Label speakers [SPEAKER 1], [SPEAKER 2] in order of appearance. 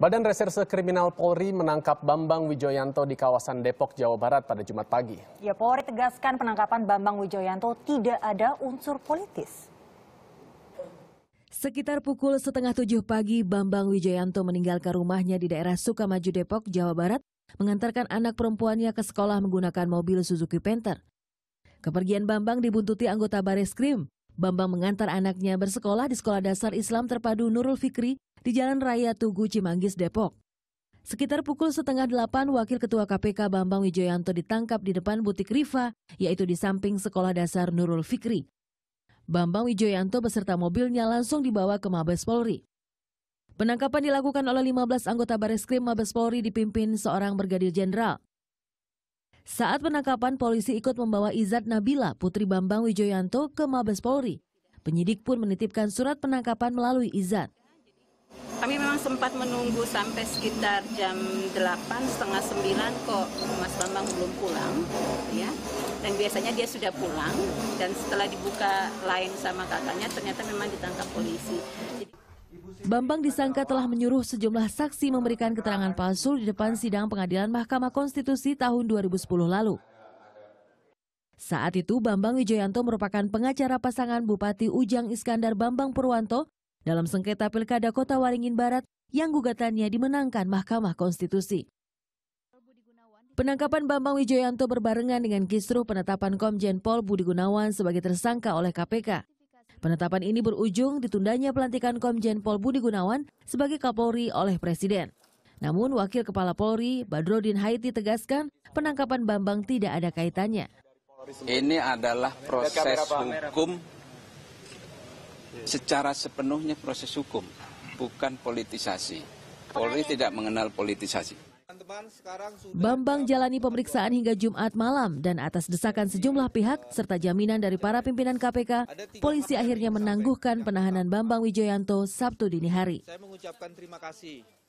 [SPEAKER 1] Badan Reserse Kriminal Polri menangkap Bambang Wijoyanto di kawasan Depok, Jawa Barat pada Jumat pagi.
[SPEAKER 2] Ya, Polri tegaskan penangkapan Bambang Wijoyanto tidak ada unsur politis. Sekitar pukul setengah tujuh pagi, Bambang Wijoyanto meninggalkan rumahnya di daerah Sukamaju, Depok, Jawa Barat, mengantarkan anak perempuannya ke sekolah menggunakan mobil Suzuki Panther. Kepergian Bambang dibuntuti anggota Bareskrim. Bambang mengantar anaknya bersekolah di Sekolah Dasar Islam Terpadu Nurul Fikri di Jalan Raya Tugu Cimanggis, Depok. Sekitar pukul setengah delapan, Wakil Ketua KPK Bambang Wijoyanto ditangkap di depan butik Riva, yaitu di samping Sekolah Dasar Nurul Fikri. Bambang Wijoyanto beserta mobilnya langsung dibawa ke Mabes Polri. Penangkapan dilakukan oleh 15 anggota Baris Krim Mabes Polri dipimpin seorang Bergadil Jenderal. Saat penangkapan, polisi ikut membawa Izat Nabila, putri Bambang Wijoyanto, ke Mabes Polri. Penyidik pun menitipkan surat penangkapan melalui Izat.
[SPEAKER 1] Kami memang sempat menunggu sampai sekitar jam 8, setengah 9 kok Mas Bambang belum pulang ya. Dan biasanya dia sudah pulang dan setelah dibuka lain sama kakaknya ternyata memang ditangkap polisi.
[SPEAKER 2] Bambang disangka telah menyuruh sejumlah saksi memberikan keterangan palsu di depan sidang pengadilan Mahkamah Konstitusi tahun 2010 lalu. Saat itu Bambang Wijoyanto merupakan pengacara pasangan Bupati Ujang Iskandar Bambang Purwanto dalam sengketa pilkada Kota Waringin Barat yang gugatannya dimenangkan Mahkamah Konstitusi. Penangkapan Bambang Wijoyanto berbarengan dengan kisruh penetapan Komjen Pol Budi Gunawan sebagai tersangka oleh KPK. Penetapan ini berujung ditundanya pelantikan Komjen Pol Budi Gunawan sebagai Kapolri oleh Presiden. Namun Wakil Kepala Polri Badrodin Haiti tegaskan penangkapan Bambang tidak ada kaitannya.
[SPEAKER 1] Ini adalah proses hukum secara sepenuhnya proses hukum, bukan politisasi. Polri tidak mengenal politisasi.
[SPEAKER 2] Bambang jalani pemeriksaan hingga Jumat malam dan atas desakan sejumlah pihak serta jaminan dari para pimpinan KPK, polisi akhirnya menangguhkan penahanan Bambang Wijoyanto Sabtu dini hari. Saya mengucapkan terima kasih